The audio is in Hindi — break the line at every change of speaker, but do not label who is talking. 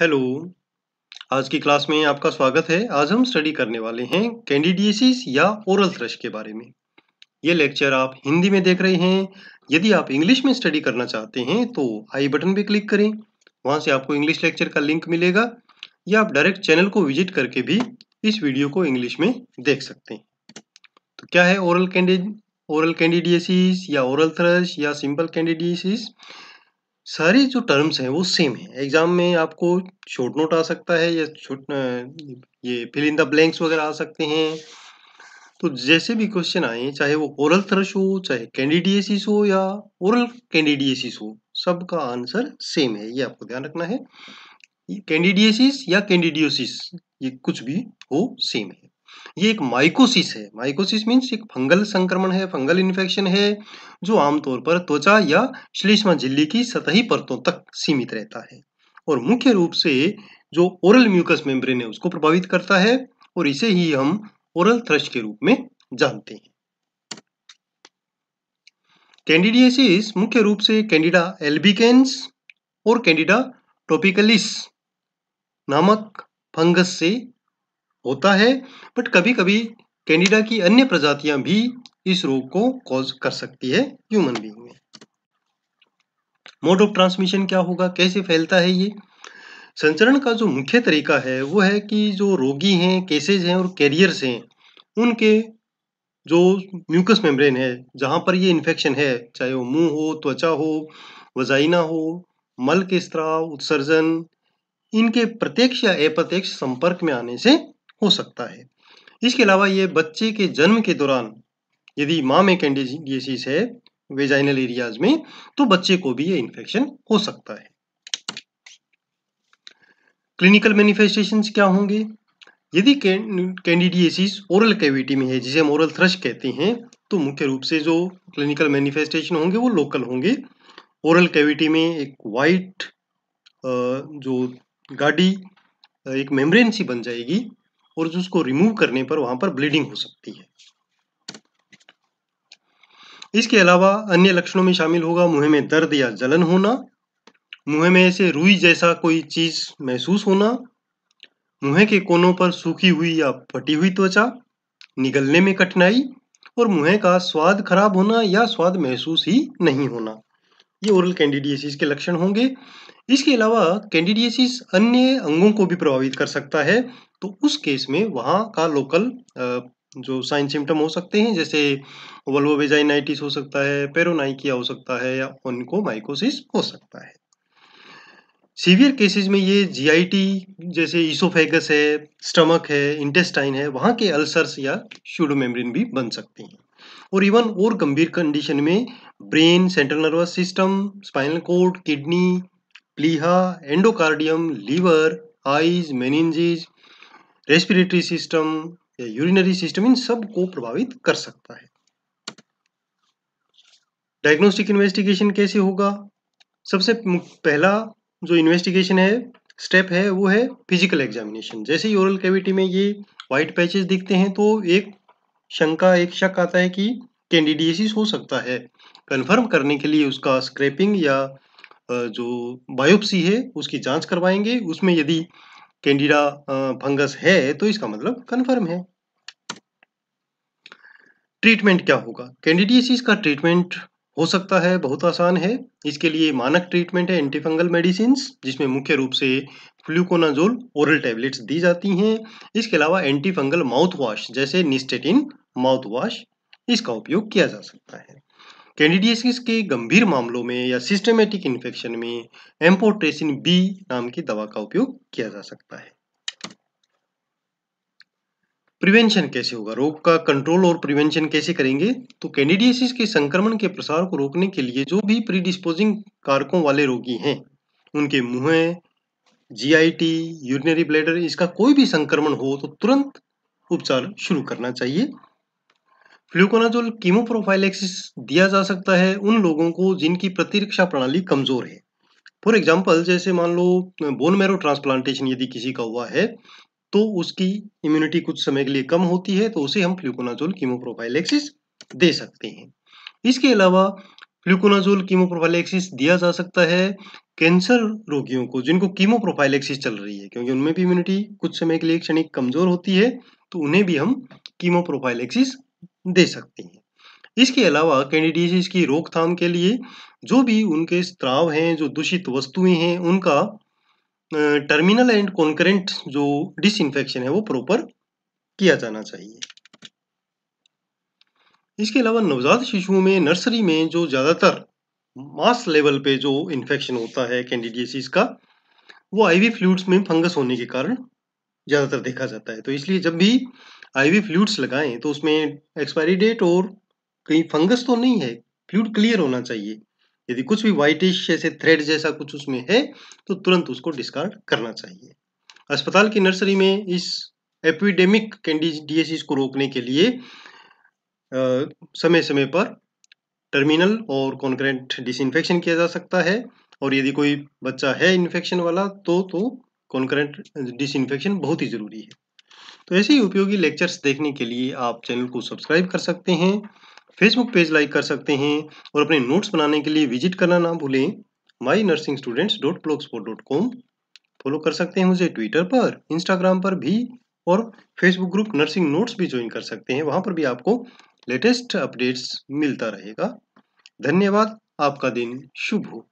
हेलो आज की क्लास में आपका स्वागत है आज हम स्टडी करने वाले हैं कैंडिडिएसिस या ओरल थ्रश के बारे में ये लेक्चर आप हिंदी में देख रहे हैं यदि आप इंग्लिश में स्टडी करना चाहते हैं तो आई बटन पे क्लिक करें वहां से आपको इंग्लिश लेक्चर का लिंक मिलेगा या आप डायरेक्ट चैनल को विजिट करके भी इस वीडियो को इंग्लिश में देख सकते हैं तो क्या है ओरल कैंडिड ओरल कैंडिडिएसिस या ओरल थ्रश या सिंपल कैंडिडिएसिस सारी जो टर्म्स हैं वो सेम है एग्जाम में आपको शॉर्ट नोट आ सकता है या छोट ये फिल इन द ब्लैंक्स वगैरह आ सकते हैं तो जैसे भी क्वेश्चन आए चाहे वो ओरल थ्रश हो चाहे कैंडिडियसिस हो या ओरल कैंडिडियसिस हो सबका आंसर सेम है ये आपको ध्यान रखना है कैंडिडियसिस या कैंडिडियोसिस ये कुछ भी हो सेम है ये एक माइकोसिस है माइकोसिस मीन्स एक फंगल संक्रमण है फंगल इन्फेक्शन है जो आमतौर पर त्वचा या श्लेष्मा झिल्ली की सतही परतों तक सीमित रहता है और मुख्य रूप से जो ओरल म्यूकस मेम्ब्रेन है उसको प्रभावित करता है और इसे ही हम ओरल थ्रश के रूप में जानते हैं कैंडिडियसिस मुख्य रूप से कैंडिडा एल्बिकेन्स और कैंडिडा टॉपिकलिस नामक फंगस से होता है बट कभी कभी कैंडिडा की अन्य प्रजातियां भी इस रोग को कॉज कर सकती है ह्यूमन बींग में मोड ऑफ ट्रांसमिशन क्या होगा कैसे फैलता है ये संचरण का जो मुख्य तरीका है वो है कि जो रोगी हैं केसेज हैं और कैरियर्स हैं उनके जो म्यूकस मेम्ब्रेन है जहाँ पर ये इन्फेक्शन है चाहे वो मुंह हो त्वचा हो वजाइना हो मल के स्त्राव उत्सर्जन इनके प्रत्यक्ष या अप्रत्यक्ष संपर्क में आने से हो सकता है इसके अलावा ये बच्चे के जन्म के दौरान यदि माँ में कैंडिडियसिस है वेजाइनल एरियाज में तो बच्चे को भी ये इन्फेक्शन हो सकता है क्लिनिकल मैनिफेस्टेशन क्या होंगे यदि कैंडिडियसिस ओरल कैविटी में है जिसे हम ओरल थ्रश कहते हैं तो मुख्य रूप से जो क्लिनिकल मैनिफेस्टेशन होंगे वो लोकल होंगे ओरल कैविटी में एक वाइट जो गाड़ी एक मेम्ब्रेन सी बन जाएगी और उसको रिमूव करने पर वहां पर ब्लीडिंग हो सकती है इसके अलावा अन्य लक्षणों में शामिल होगा मुंह में दर्द या जलन होना मुंह में ऐसे रुई जैसा कोई चीज महसूस होना मुंह के कोनों पर सूखी हुई या फटी हुई त्वचा निगलने में कठिनाई और मुंह का स्वाद खराब होना या स्वाद महसूस ही नहीं होना ये ओरल कैंडिडियसिस के लक्षण होंगे इसके अलावा कैंडिडियसिस अन्य अंगों को भी प्रभावित कर सकता है तो उस केस में वहाँ का लोकल जो साइन सिम्टम हो सकते हैं जैसे वल्वोवेजाइनाइटिस हो सकता है पेरोनाइकिया हो सकता है या ओनकोमाइकोसिस हो सकता है सीवियर केसेस में ये जीआईटी जैसे इसोफेगस है स्टमक है इंटेस्टाइन है वहाँ के अल्सर्स या मेम्ब्रेन भी बन सकते हैं और इवन और गंभीर कंडीशन में brain central nervous system spinal cord kidney प्लीहा endocardium liver eyes meninges respiratory system या यूरिनरी सिस्टम इन सब को प्रभावित कर सकता है डायग्नोस्टिक इन्वेस्टिगेशन कैसे होगा सबसे पहला जो इन्वेस्टिगेशन है स्टेप है वो है फिजिकल एग्जामिनेशन जैसे ही ओरल कैविटी में ये व्हाइट पैचेस दिखते हैं तो एक शंका एक शक आता है कि कैंडिडिएसिस हो सकता है कन्फर्म करने के लिए उसका स्क्रैपिंग या जो बायोप्सी है उसकी जांच करवाएंगे उसमें यदि कैंडिडा फंगस है तो इसका मतलब कन्फर्म है ट्रीटमेंट क्या होगा कैंडिडियसिस का ट्रीटमेंट हो सकता है बहुत आसान है इसके लिए मानक ट्रीटमेंट है एंटीफंगल मेडिसिन जिसमें मुख्य रूप से फ्लूकोनाजोल ओरल टैबलेट्स दी जाती हैं इसके अलावा एंटीफंगल माउथ वॉश जैसे निस्टेटिन माउथ वॉश इसका उपयोग किया जा सकता है कैंडिडियसिस के गंभीर मामलों में या सिस्टमेटिक इन्फेक्शन में एम्पोट्रेसिन बी नाम की दवा का उपयोग किया जा सकता है प्रिवेंशन कैसे होगा रोग का कंट्रोल और प्रिवेंशन कैसे करेंगे तो कैंडिडियसिस के संक्रमण के प्रसार को रोकने के लिए जो भी प्रीडिस्पोजिंग कारकों वाले रोगी हैं उनके मुंह जीआईटी यूरिनरी ब्लेडर इसका कोई भी संक्रमण हो तो तुरंत उपचार शुरू करना चाहिए फ्लूकोनाजोल कीमोप्रोफाइलेक्सिस दिया जा सकता है उन लोगों को जिनकी प्रतिरक्षा प्रणाली कमजोर है फॉर एग्जाम्पल जैसे मान लो बोन मैरो ट्रांसप्लांटेशन यदि किसी का हुआ है तो उसकी इम्यूनिटी कुछ समय के लिए कम होती है तो उसे हम फ्लूकोनाजोल कीमोप्रोफाइलेक्सिस दे सकते हैं इसके अलावा फ्लूकोनाजोल कीमोप्रोफाइलेक्सिस दिया जा सकता है कैंसर रोगियों को जिनको कीमोप्रोफाइलेक्सिस चल रही है क्योंकि उनमें भी इम्यूनिटी कुछ समय के लिए क्षणिक कमजोर होती है तो उन्हें भी हम कीमोप्रोफाइलेक्सिस दे सकती हैं इसके अलावा कैंडिडिएसिस की रोकथाम के लिए जो भी उनके स्त्राव हैं जो दूषित वस्तुएं हैं उनका टर्मिनल एंड कॉन्करेंट जो डिसइंफेक्शन है वो प्रॉपर किया जाना चाहिए इसके अलावा नवजात शिशुओं में नर्सरी में जो ज़्यादातर मास लेवल पे जो इन्फेक्शन होता है कैंडिडेसिस का वो आईवी फ्लूड्स में फंगस होने के कारण ज़्यादातर देखा जाता है तो इसलिए जब भी आईवी फ्लूड्स लगाएं तो उसमें एक्सपायरी डेट और कहीं फंगस तो नहीं है फ्लूड क्लियर होना चाहिए यदि कुछ भी वाइटिश जैसे थ्रेड जैसा कुछ उसमें है तो तुरंत उसको डिस्कार्ड करना चाहिए अस्पताल की नर्सरी में इस एपिडेमिक कैंडीडियसिस को रोकने के लिए आ, समय समय पर टर्मिनल और कॉन्क्रेंट डिसइंफेक्शन किया जा सकता है और यदि कोई बच्चा है इन्फेक्शन वाला तो तो कॉन्क्रेंट डिसइंफेक्शन बहुत ही ज़रूरी है तो ऐसे ही उपयोगी लेक्चर्स देखने के लिए आप चैनल को सब्सक्राइब कर सकते हैं फेसबुक पेज लाइक कर सकते हैं और अपने नोट्स बनाने के लिए विजिट करना ना भूलें my nursing students dot blog spot dot com follow कर सकते हैं मुझे ट्विटर पर इंस्टाग्राम पर भी और फेसबुक ग्रुप नर्सिंग नोट्स भी ज्वाइन कर सकते हैं वहाँ पर भी आपको लेटेस्ट अपडेट्स मिलता रहेगा धन्यवाद आपका दिन शुभ हो